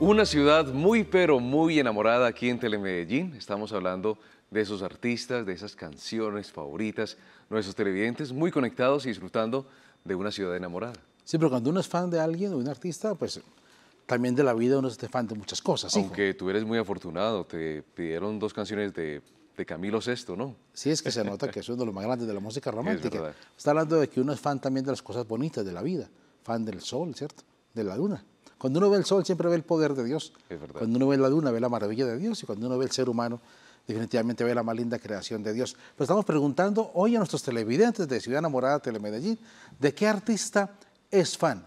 Una ciudad muy pero muy enamorada aquí en Telemedellín. Estamos hablando de esos artistas, de esas canciones favoritas, nuestros televidentes muy conectados y disfrutando de una ciudad enamorada. Sí, pero cuando uno es fan de alguien, de un artista, pues también de la vida uno es fan de muchas cosas. Aunque tú eres muy afortunado, te pidieron dos canciones de, Camilo VI, ¿no? Sí, es que se nota que es uno de los más grandes de la música romántica. Está hablando de que uno es fan también de las cosas bonitas de la vida, fan del sol, ¿cierto? De la luna. Cuando uno ve el sol, siempre ve el poder de Dios. cuando uno ve la luna, ve la maravilla de Dios. Y cuando uno ve el ser humano, definitivamente ve la más linda creación de Dios. Pero estamos preguntando hoy a nuestros televidentes de Ciudad Enamorada, Telemedellín, ¿de qué artista es fan?